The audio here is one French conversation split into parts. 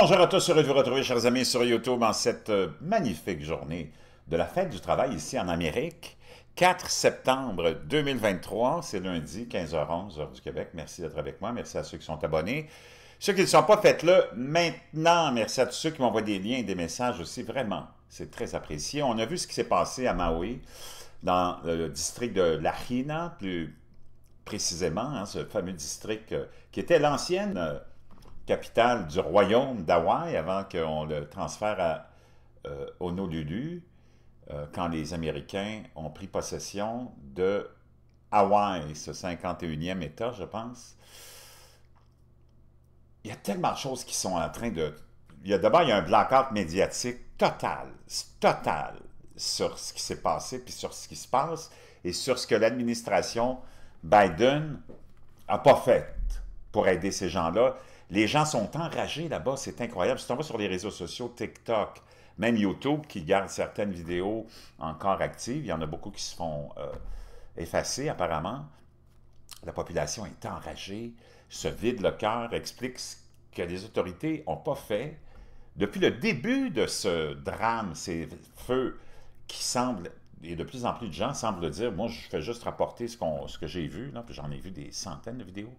bonjour à tous, heureux de vous retrouver, chers amis, sur YouTube en cette euh, magnifique journée de la fête du travail ici en Amérique. 4 septembre 2023, c'est lundi, 15h11, heure du Québec. Merci d'être avec moi, merci à ceux qui sont abonnés. Ceux qui ne sont pas, faites-le maintenant. Merci à tous ceux qui m'envoient des liens et des messages aussi, vraiment. C'est très apprécié. On a vu ce qui s'est passé à Maui, dans le district de Lahina, plus précisément, hein, ce fameux district euh, qui était l'ancienne euh, capitale du royaume d'Hawaï avant qu'on le transfère à euh, Honolulu, euh, quand les Américains ont pris possession de Hawaï, ce 51e État, je pense. Il y a tellement de choses qui sont en train de... D'abord, il y a un blackout médiatique total, total sur ce qui s'est passé, puis sur ce qui se passe, et sur ce que l'administration Biden n'a pas fait pour aider ces gens-là. Les gens sont enragés là-bas, c'est incroyable. Si tu vas sur les réseaux sociaux, TikTok, même YouTube, qui garde certaines vidéos encore actives, il y en a beaucoup qui se font euh, effacer apparemment. La population est enragée, se vide le cœur, explique ce que les autorités n'ont pas fait. Depuis le début de ce drame, ces feux qui semblent et de plus en plus de gens semblent dire, moi, je fais juste rapporter ce, ce que j'ai vu, là, puis j'en ai vu des centaines de vidéos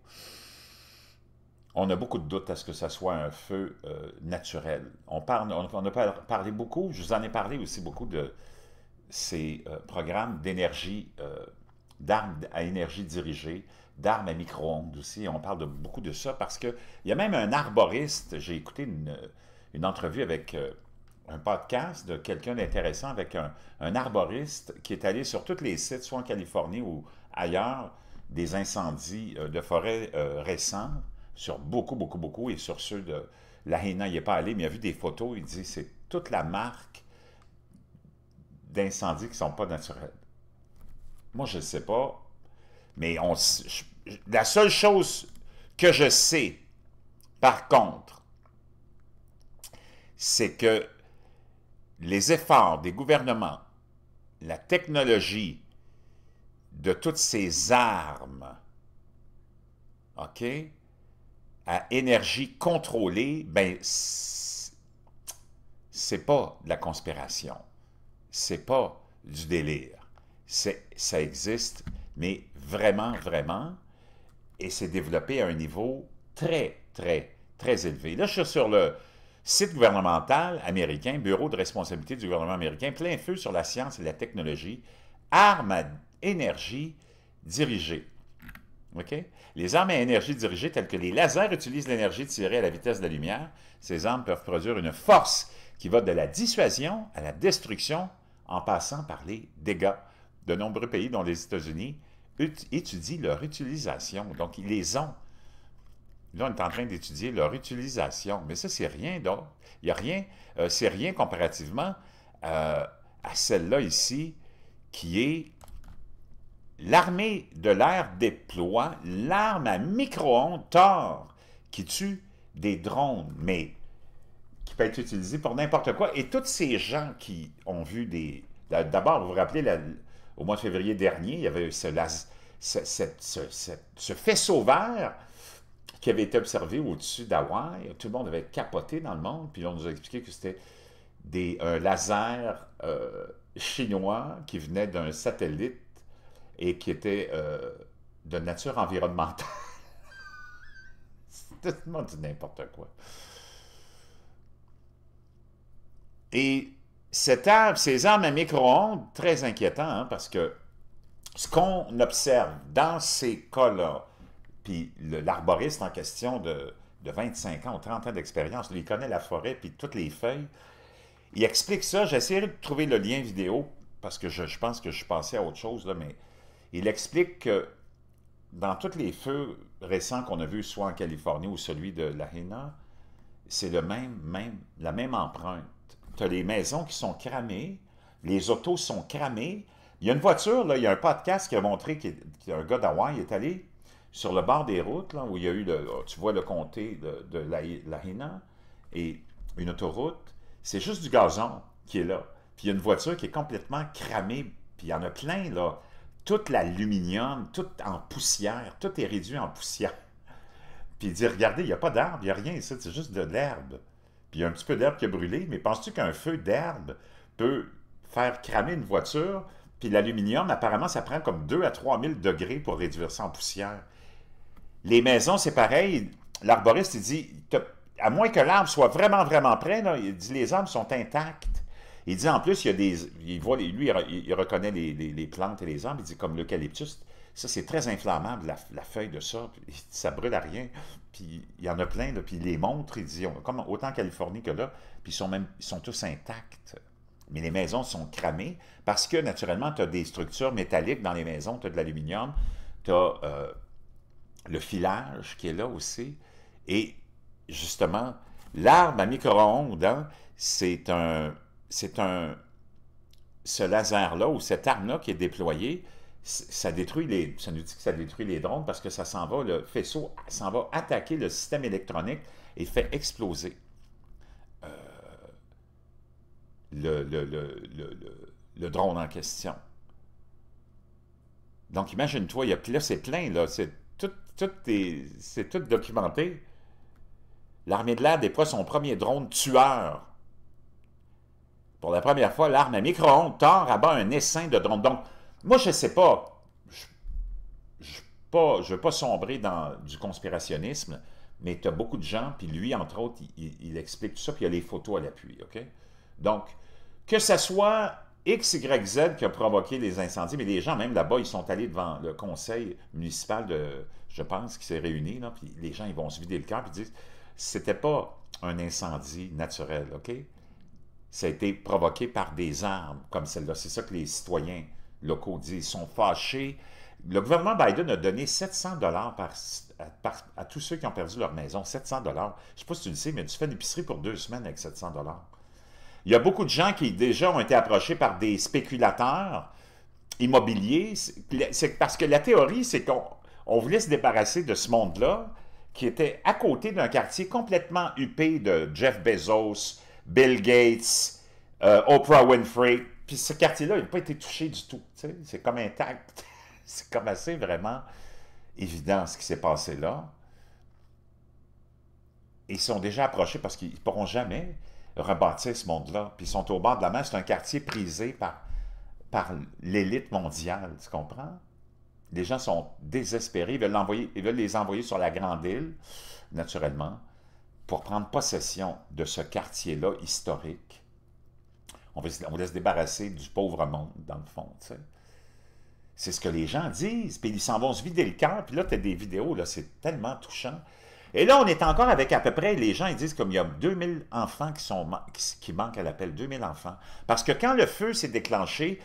on a beaucoup de doutes à ce que ça soit un feu euh, naturel. On, parle, on, a parlé beaucoup, je vous en ai parlé aussi beaucoup de ces euh, programmes d'énergie, euh, d'armes à énergie dirigée, d'armes à micro-ondes aussi. On parle beaucoup de ça parce qu'il y a même un arboriste, j'ai écouté une, entrevue avec un podcast de quelqu'un d'intéressant, avec un, arboriste qui est allé sur tous les sites, soit en Californie ou ailleurs, des incendies de forêt récents sur beaucoup, beaucoup, beaucoup, et sur ceux de la il n'y est pas allé, mais il a vu des photos, il dit c'est toute la marque d'incendies qui ne sont pas naturels. Moi, je ne sais pas, mais on, la seule chose que je sais, par contre, c'est que les efforts des gouvernements, la technologie de toutes ces armes, OK, à énergie contrôlée, ben c'est pas de la conspiration, c'est pas du délire, ça existe, mais vraiment, vraiment, et c'est développé à un niveau très, très, très élevé. Là, je suis sur le site gouvernemental américain, Bureau de responsabilité du gouvernement américain, plein feu sur la science et la technologie, armes à énergie dirigée. Les armes à énergie dirigée, telles que les lasers, utilisent l'énergie tirée à la vitesse de la lumière. Ces armes peuvent produire une force qui va de la dissuasion à la destruction en passant par les dégâts. De nombreux pays, dont les États-Unis, étudient leur utilisation. Donc, ils les ont. Là, on est en train d'étudier leur utilisation. Mais ça, c'est rien Donc, Il n'y a rien. Euh, c'est rien comparativement euh, à celle-là ici, qui est L'armée de l'air déploie l'arme à micro-ondes TOR qui tue des drones, mais qui peut être utilisée pour n'importe quoi. Et tous ces gens qui ont vu des... D'abord, vous vous rappelez, au mois de février dernier, il y avait ce, ce, faisceau vert qui avait été observé au-dessus d'Hawaï. Tout le monde avait capoté dans le monde, puis on nous a expliqué que c'était un laser euh, chinois qui venait d'un satellite et qui était euh, de nature environnementale. C'était n'importe quoi. Et ces armes à micro-ondes, très inquiétant, hein, parce que ce qu'on observe dans ces cas-là, puis l'arboriste en question de, 25 ans ou 30 ans d'expérience, il connaît la forêt puis toutes les feuilles. Il explique ça. J'essaierai de trouver le lien vidéo parce que je, pense que je pensais à autre chose, là, mais il explique que dans tous les feux récents qu'on a vus, soit en Californie ou celui de la Hena, c'est le même, même, la même empreinte. Tu as les maisons qui sont cramées, les autos sont cramées. Il y a une voiture, là, il y a un podcast qui a montré qu'un gars d'Hawaï est allé sur le bord des routes, là, où il y a eu, le, tu vois, le comté de, la, la et une autoroute, c'est juste du gazon qui est là. Puis il y a une voiture qui est complètement cramée, puis il y en a plein, là tout l'aluminium, tout en poussière, tout est réduit en poussière. Puis il dit, regardez, il n'y a pas d'arbre, il n'y a rien ici, c'est juste de l'herbe. Puis il y a un petit peu d'herbe qui a brûlé, mais penses-tu qu'un feu d'herbe peut faire cramer une voiture? Puis l'aluminium, apparemment, ça prend comme 2 à 3 000 degrés pour réduire ça en poussière. Les maisons, c'est pareil. L'arboriste, il dit, à moins que l'arbre soit vraiment, vraiment prêt, il dit, les arbres sont intacts. Il dit en plus, il y a des. Il voit, lui, il, reconnaît les, plantes et les arbres. Il dit comme l'eucalyptus, ça c'est très inflammable, la, feuille de ça. ça brûle à rien. Puis il y en a plein, là, puis il les montre. Il dit, comme autant en Californie que là, puis ils sont, même, ils sont tous intacts. Mais les maisons sont cramées parce que naturellement, tu as des structures métalliques dans les maisons, tu as de l'aluminium, tu as euh, le filage qui est là aussi. Et justement, l'arbre à micro-ondes, hein, c'est un, c'est un... Ce laser-là ou cette arme-là qui est déployée, ça détruit les... Ça nous dit que ça détruit les drones parce que ça s'en va, le faisceau s'en va attaquer le système électronique et fait exploser. Euh, le, drone en question. Donc, imagine-toi, là, c'est plein, là, c'est tout, tout, tout documenté. L'armée de l'air déploie son premier drone tueur pour la première fois, l'arme à micro-ondes tord à bas un essaim de drone. Donc, moi, je ne sais pas. Je ne veux pas sombrer dans du conspirationnisme, mais tu as beaucoup de gens, puis lui, entre autres, il, explique tout ça, puis il y a les photos à l'appui, OK? Donc, que ce soit X, Y, Z qui a provoqué les incendies, mais les gens, même là-bas, ils sont allés devant le conseil municipal de, je pense, qui s'est réuni, puis les gens, ils vont se vider le cœur, puis ils disent, c'était pas un incendie naturel, OK? ça a été provoqué par des armes comme celle-là. C'est ça que les citoyens locaux disent, Ils sont fâchés. Le gouvernement Biden a donné 700 dollars à tous ceux qui ont perdu leur maison, 700 dollars. Je ne sais pas si tu le sais, mais tu fais une épicerie pour deux semaines avec 700 dollars. Il y a beaucoup de gens qui déjà ont été approchés par des spéculateurs immobiliers. C'est parce que la théorie, c'est qu'on voulait se débarrasser de ce monde-là qui était à côté d'un quartier complètement huppé de Jeff Bezos, Bill Gates, euh, Oprah Winfrey. Puis ce quartier-là, il n'a pas été touché du tout. C'est comme intact. C'est comme assez vraiment évident ce qui s'est passé là. Ils sont déjà approchés parce qu'ils ne pourront jamais rebâtir ce monde-là. Puis ils sont au bord de la mer. C'est un quartier prisé par, par l'élite mondiale, tu comprends? Les gens sont désespérés. ils veulent les envoyer sur la grande île, naturellement pour prendre possession de ce quartier-là historique, on va, se, débarrasser du pauvre monde, dans le fond. C'est ce que les gens disent. Puis ils s'en vont se vider le cœur. Puis là, tu as des vidéos, là, c'est tellement touchant. Et là, on est encore avec à peu près, les gens ils disent comme il y a 2000 enfants qui, sont, manquent à l'appel, 2000 enfants. Parce que quand le feu s'est déclenché,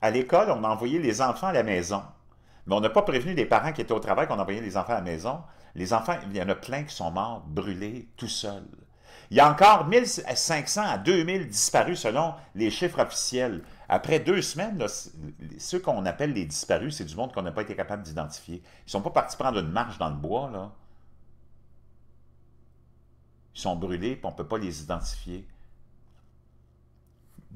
à l'école, on a envoyé les enfants à la maison. Mais on n'a pas prévenu les parents qui étaient au travail qu'on envoyait les enfants à la maison. Les enfants, il y en a plein qui sont morts, brûlés, tout seuls. Il y a encore 1500 à 2000 disparus selon les chiffres officiels. Après deux semaines, ceux qu'on appelle les disparus, c'est du monde qu'on n'a pas été capable d'identifier. Ils ne sont pas partis prendre une marche dans le bois, là. Ils sont brûlés, puis on ne peut pas les identifier.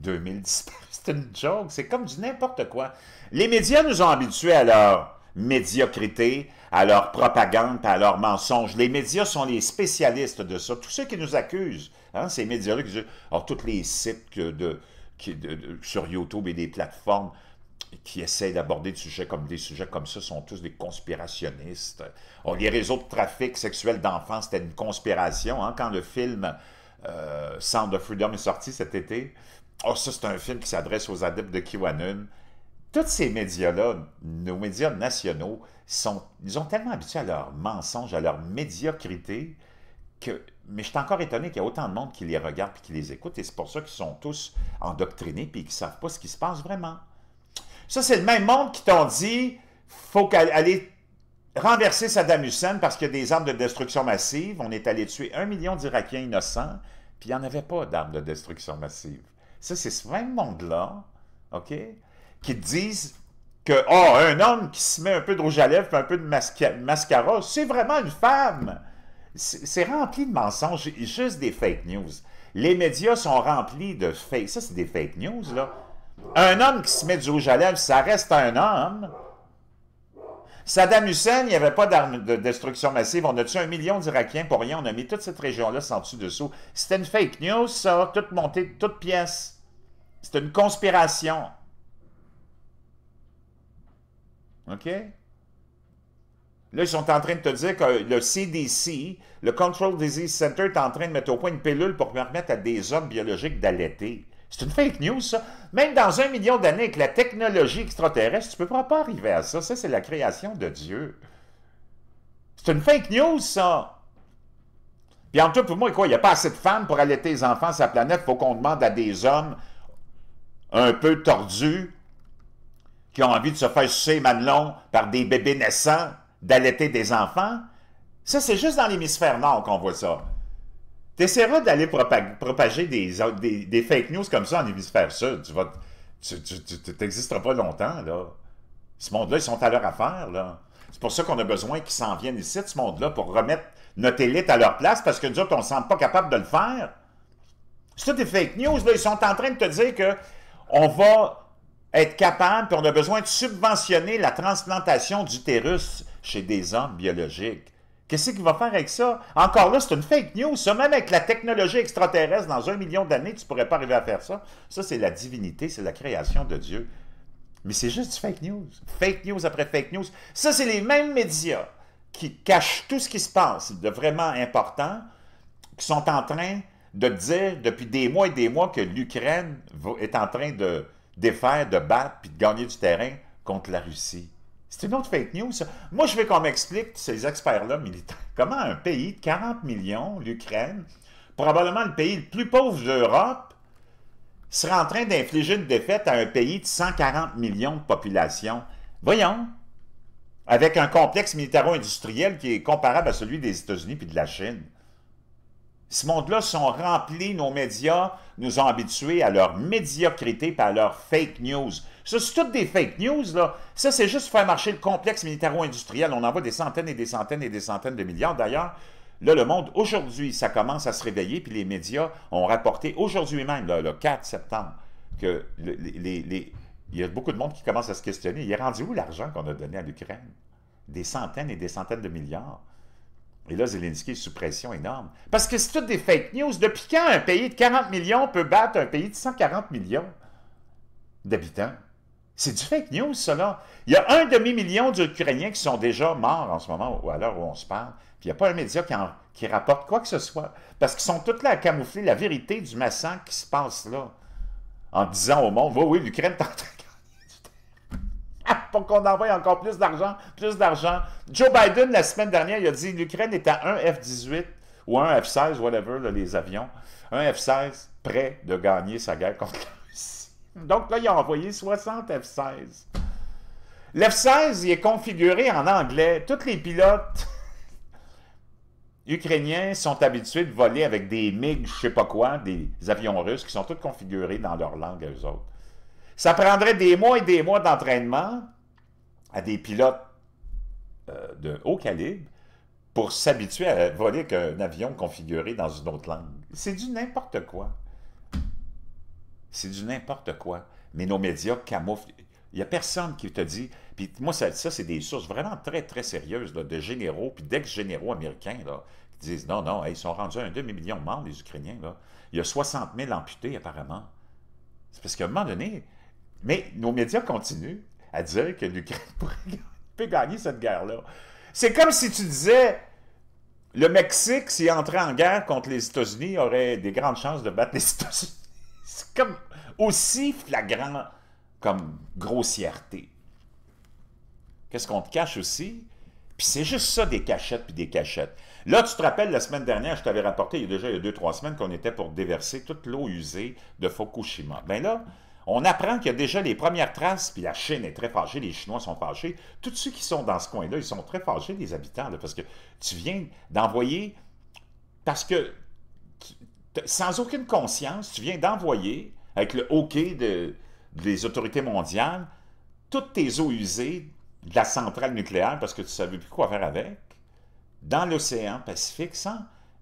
2010, C'est une joke, c'est comme du n'importe quoi. Les médias nous ont habitués à leur médiocrité, à leur propagande, à leur mensonge. Les médias sont les spécialistes de ça. Tous ceux qui nous accusent, hein, ces médias-là, qui disent, oh, tous les sites de, sur YouTube et des plateformes qui essaient d'aborder des sujets comme des sujets comme ça sont tous des conspirationnistes. Oh, les réseaux de trafic sexuel d'enfants, c'était une conspiration. Hein, quand le film euh, Sound of Freedom est sorti cet été, oh, ça, c'est un film qui s'adresse aux adeptes de Kiwanun. Tous ces médias-là, nos médias nationaux, sont, ils ont tellement habitué à leur mensonge, à leur médiocrité, que, mais je suis encore étonné qu'il y a autant de monde qui les regarde et qui les écoute, et c'est pour ça qu'ils sont tous endoctrinés puis qu'ils ne savent pas ce qui se passe vraiment. Ça, c'est le même monde qui t'ont dit faut aller renverser Saddam Hussein parce qu'il y a des armes de destruction massive. On est allé tuer un million d'Irakiens innocents, puis il n'y en avait pas d'armes de destruction massive. Ça, c'est ce même monde-là, OK, qui disent que, oh, un homme qui se met un peu de rouge à lèvres et un peu de mascara, c'est vraiment une femme. C'est rempli de mensonges, juste des fake news. Les médias sont remplis de fake... Ça, c'est des fake news, là. Un homme qui se met du rouge à lèvres, ça reste un homme. Saddam Hussein, il n'y avait pas d'armes de destruction massive. On a tué un million d'Irakiens pour rien. On a mis toute cette région-là sans dessus dessous. C'était une fake news, ça. Toute montée, toute pièce. C'est une conspiration. OK? Là, ils sont en train de te dire que le CDC, le Control Disease Center, est en train de mettre au point une pilule pour permettre à des hommes biologiques d'allaiter. C'est une fake news, ça. Même dans un million d'années, avec la technologie extraterrestre, tu ne pourras pas arriver à ça. Ça, c'est la création de Dieu. C'est une fake news, ça. Puis en tout, pour moi, il n'y a pas assez de femmes pour allaiter les enfants sur la planète. Il faut qu'on demande à des hommes un peu tordus qui ont envie de se faire sucer Manelon par des bébés naissants d'allaiter des enfants. Ça, c'est juste dans l'hémisphère nord qu'on voit ça. T'essaieras d'aller propager des, fake news comme ça en hémisphère sud. Tu vas, tu, tu, pas longtemps, là. Ce monde-là, ils sont à leur affaire, là. C'est pour ça qu'on a besoin qu'ils s'en viennent ici, ce monde-là, pour remettre notre élite à leur place, parce que nous autres, on ne semble pas capable de le faire. C'est des fake news, là. Ils sont en train de te dire qu'on va être capable, puis on a besoin de subventionner la transplantation d'utérus chez des hommes biologiques. Qu'est-ce qu'il va faire avec ça? Encore là, c'est une fake news. même avec la technologie extraterrestre, dans un million d'années, tu ne pourrais pas arriver à faire ça. Ça, c'est la divinité, c'est la création de Dieu. Mais c'est juste du fake news. Fake news après fake news. Ça, c'est les mêmes médias qui cachent tout ce qui se passe de vraiment important, qui sont en train de dire depuis des mois et des mois que l'Ukraine est en train de défaire, de battre, puis de gagner du terrain contre la Russie. C'est une autre fake news, Moi, je veux qu'on m'explique, ces experts-là militaires, comment un pays de 40 millions, l'Ukraine, probablement le pays le plus pauvre d'Europe, serait en train d'infliger une défaite à un pays de 140 millions de population. Voyons, avec un complexe militaro-industriel qui est comparable à celui des États-Unis puis de la Chine. Ce monde-là sont remplis, nos médias nous ont habitués à leur médiocrité par à leur fake news. Ce c'est toutes des fake news, là. Ça, c'est juste faire marcher le complexe militaro-industriel. On envoie des centaines et des centaines et des centaines de milliards. D'ailleurs, là, le monde, aujourd'hui, ça commence à se réveiller, puis les médias ont rapporté aujourd'hui même, le 4 septembre, que il y a beaucoup de monde qui commence à se questionner. Il est rendu où l'argent qu'on a donné à l'Ukraine? Des centaines et des centaines de milliards. Et là, Zelensky est sous pression énorme. Parce que c'est toutes des fake news. Depuis quand un pays de 40 millions peut battre un pays de 140 millions d'habitants? C'est du fake news, cela. Il y a un demi-million d'Ukrainiens qui sont déjà morts en ce moment, ou à l'heure où on se parle. Puis il n'y a pas un média qui, rapporte quoi que ce soit. Parce qu'ils sont tous là à camoufler la vérité du massacre qui se passe là. En disant au monde, oh, oui, l'Ukraine est pour qu'on envoie encore plus d'argent, plus d'argent. Joe Biden, la semaine dernière, il a dit l'Ukraine est à un F-18 ou un F-16, whatever, les avions. Un F-16 prêt de gagner sa guerre contre la Russie. Donc là, il a envoyé 60 F-16. L'F-16, il est configuré en anglais. Tous les pilotes ukrainiens sont habitués de voler avec des MiG, je ne sais pas quoi, des avions russes qui sont tous configurés dans leur langue à eux autres. Ça prendrait des mois et des mois d'entraînement à des pilotes euh, de haut calibre pour s'habituer à voler qu'un avion configuré dans une autre langue. C'est du n'importe quoi. C'est du n'importe quoi. Mais nos médias camouflent. Il n'y a personne qui te dit... Puis moi, ça, c'est des sources vraiment très, très sérieuses de généraux puis d'ex-généraux américains qui disent « Non, non, ils sont rendus un demi-million de morts, les Ukrainiens. Il y a 60 000 amputés, apparemment. » C'est parce qu'à un moment donné, mais nos médias continuent à dire que l'Ukraine peut gagner cette guerre-là. C'est comme si tu disais le Mexique, s'il entrait en guerre contre les États-Unis, aurait des grandes chances de battre les États-Unis. C'est comme aussi flagrant comme grossièreté. Qu'est-ce qu'on te cache aussi? Puis c'est juste ça, des cachettes puis des cachettes. Là, tu te rappelles, la semaine dernière, je t'avais rapporté, il y a déjà il y a deux, trois semaines, qu'on était pour déverser toute l'eau usée de Fukushima. Bien là, on apprend qu'il y a déjà les premières traces, puis la Chine est très fâchée, les Chinois sont fâchés. Tous ceux qui sont dans ce coin-là, ils sont très fâchés, les habitants, là, parce que tu viens d'envoyer, parce que sans aucune conscience, tu viens d'envoyer, avec le OK de, des autorités mondiales, toutes tes eaux usées de la centrale nucléaire, parce que tu ne savais plus quoi faire avec, dans l'océan Pacifique, sans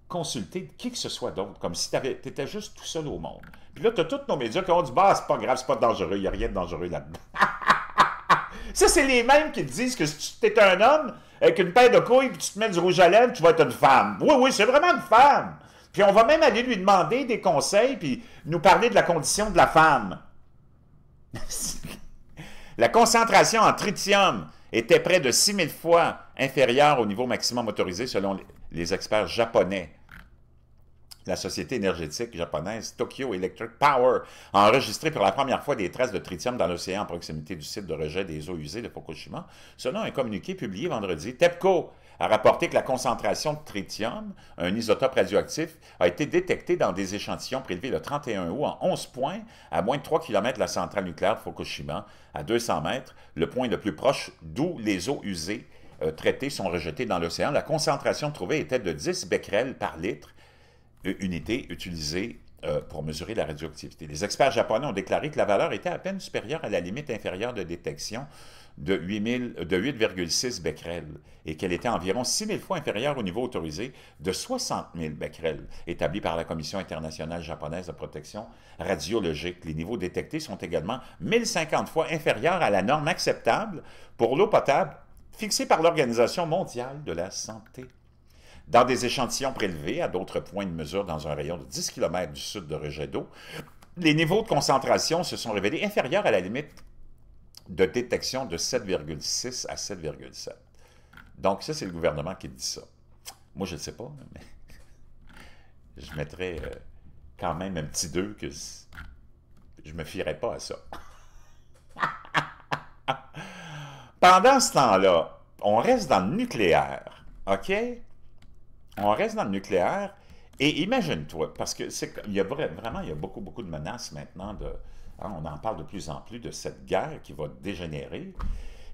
consulter qui que ce soit d'autre, comme si tu étais juste tout seul au monde. Puis là, tu as tous nos médias qui ont dit Bah, c'est pas grave, c'est pas dangereux, il n'y a rien de dangereux là-dedans. ça, c'est les mêmes qui te disent que si tu es un homme avec une paire de couilles puis tu te mets du rouge à lèvres, tu vas être une femme. Oui, oui, c'est vraiment une femme. Puis on va même aller lui demander des conseils puis nous parler de la condition de la femme. la concentration en tritium était près de 6000 fois inférieure au niveau maximum autorisé selon les experts japonais la société énergétique japonaise Tokyo Electric Power a enregistré pour la première fois des traces de tritium dans l'océan à proximité du site de rejet des eaux usées de Fukushima, selon un communiqué publié vendredi. TEPCO a rapporté que la concentration de tritium, un isotope radioactif, a été détectée dans des échantillons prélevés le 31 août en 11 points, à moins de 3 km de la centrale nucléaire de Fukushima, à 200 mètres, le point le plus proche d'où les eaux usées euh, traitées sont rejetées dans l'océan. La concentration trouvée était de 10 becquerels par litre, unité utilisée euh, pour mesurer la radioactivité. Les experts japonais ont déclaré que la valeur était à peine supérieure à la limite inférieure de détection de 8,6 becquerels et qu'elle était environ 6 000 fois inférieure au niveau autorisé de 60 000 becquerels établi par la Commission internationale japonaise de protection radiologique. Les niveaux détectés sont également 1050 fois inférieurs à la norme acceptable pour l'eau potable fixée par l'Organisation mondiale de la santé. Dans des échantillons prélevés à d'autres points de mesure dans un rayon de 10 km du sud de rejet d'eau, les niveaux de concentration se sont révélés inférieurs à la limite de détection de 7,6 à 7,7. Donc ça, c'est le gouvernement qui dit ça. Moi, je ne sais pas, mais je mettrais euh, quand même un petit 2 que je ne me fierais pas à ça. Pendant ce temps-là, on reste dans le nucléaire, OK? on reste dans le nucléaire. Et imagine-toi, parce que il y a vraiment il y a beaucoup beaucoup de menaces maintenant hein, on en parle de plus en plus de cette guerre qui va dégénérer.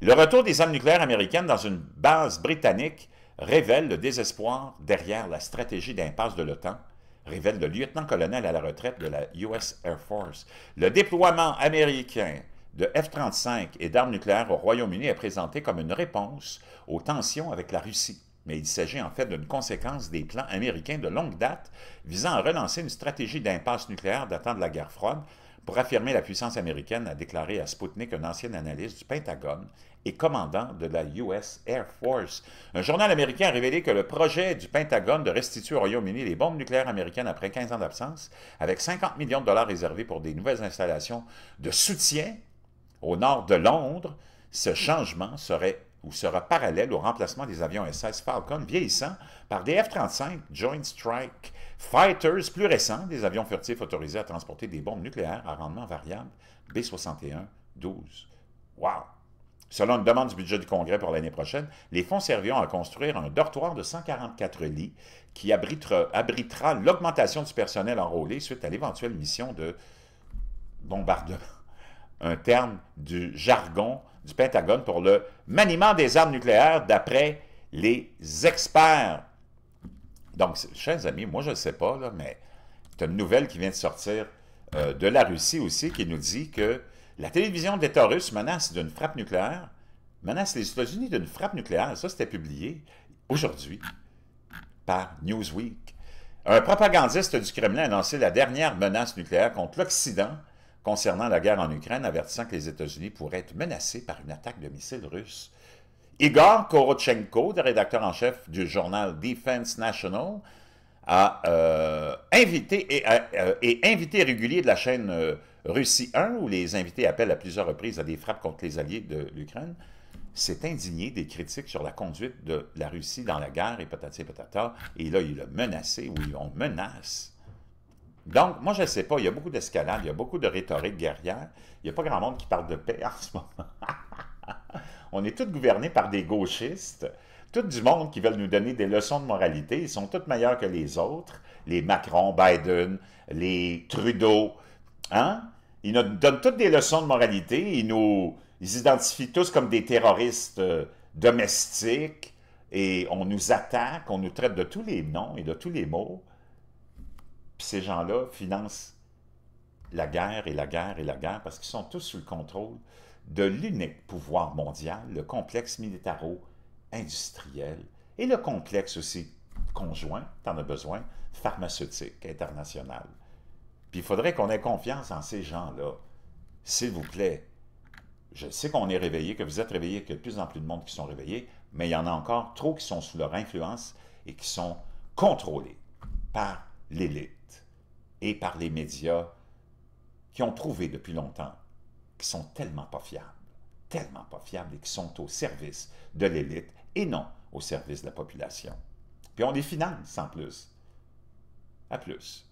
Le retour des armes nucléaires américaines dans une base britannique révèle le désespoir derrière la stratégie d'impasse de l'OTAN, révèle le lieutenant-colonel à la retraite de la US Air Force. Le déploiement américain de F-35 et d'armes nucléaires au Royaume-Uni est présenté comme une réponse aux tensions avec la Russie mais il s'agit en fait d'une conséquence des plans américains de longue date visant à relancer une stratégie d'impasse nucléaire datant de la guerre froide pour affirmer la puissance américaine, a déclaré à Sputnik un ancien analyste du Pentagone et commandant de la US Air Force. Un journal américain a révélé que le projet du Pentagone de restituer au Royaume-Uni les bombes nucléaires américaines après 15 ans d'absence, avec 50 millions de dollars réservés pour des nouvelles installations de soutien au nord de Londres, ce changement serait ou sera parallèle au remplacement des avions SS Falcon vieillissants par des F-35 Joint Strike Fighters plus récents, des avions furtifs autorisés à transporter des bombes nucléaires à rendement variable B-61-12. Wow! Selon une demande du budget du Congrès pour l'année prochaine, les fonds serviront à construire un dortoir de 144 lits qui abritera l'augmentation du personnel enrôlé suite à l'éventuelle mission de bombardement un terme du jargon du Pentagone pour le maniement des armes nucléaires d'après les experts. Donc, chers amis, moi je ne sais pas, là, mais c'est une nouvelle qui vient de sortir euh, de la Russie aussi qui nous dit que la télévision d'État russe menace d'une frappe nucléaire, menace les États-Unis d'une frappe nucléaire. Ça, c'était publié aujourd'hui par Newsweek. Un propagandiste du Kremlin a lancé la dernière menace nucléaire contre l'Occident concernant la guerre en Ukraine, avertissant que les États-Unis pourraient être menacés par une attaque de missiles russes. Igor le rédacteur en chef du journal Defense National, a, euh, invité euh, euh, et, invité régulier de la chaîne Russie 1, où les invités appellent à plusieurs reprises à des frappes contre les alliés de l'Ukraine, s'est indigné des critiques sur la conduite de la Russie dans la guerre et patati patata. Et là, il a menacé, ou on menace donc, moi, je ne sais pas, il y a beaucoup d'escalade, il y a beaucoup de rhétorique guerrière. Il n'y a pas grand monde qui parle de paix en ce moment. On est tous gouvernés par des gauchistes, tout du monde qui veulent nous donner des leçons de moralité. Ils sont tous meilleurs que les autres, les Macron, Biden, les Trudeau. Hein? Ils nous donnent toutes des leçons de moralité. Ils nous ils identifient tous comme des terroristes euh, domestiques et on nous attaque, on nous traite de tous les noms et de tous les mots. Puis ces gens-là financent la guerre et la guerre et la guerre parce qu'ils sont tous sous le contrôle de l'unique pouvoir mondial, le complexe militaro-industriel et le complexe aussi conjoint, en as besoin, pharmaceutique, international. Puis il faudrait qu'on ait confiance en ces gens-là. S'il vous plaît, je sais qu'on est réveillé, que vous êtes réveillés, qu'il y a de plus en plus de monde qui sont réveillés, mais il y en a encore trop qui sont sous leur influence et qui sont contrôlés par l'élite et par les médias qui ont trouvé depuis longtemps qu'ils sont tellement pas fiables, tellement pas fiables et qui sont au service de l'élite et non au service de la population. Puis on des finances en plus. À plus.